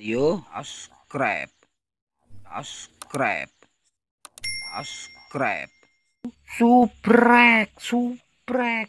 ayo subscribe subscribe subscribe subrek subrek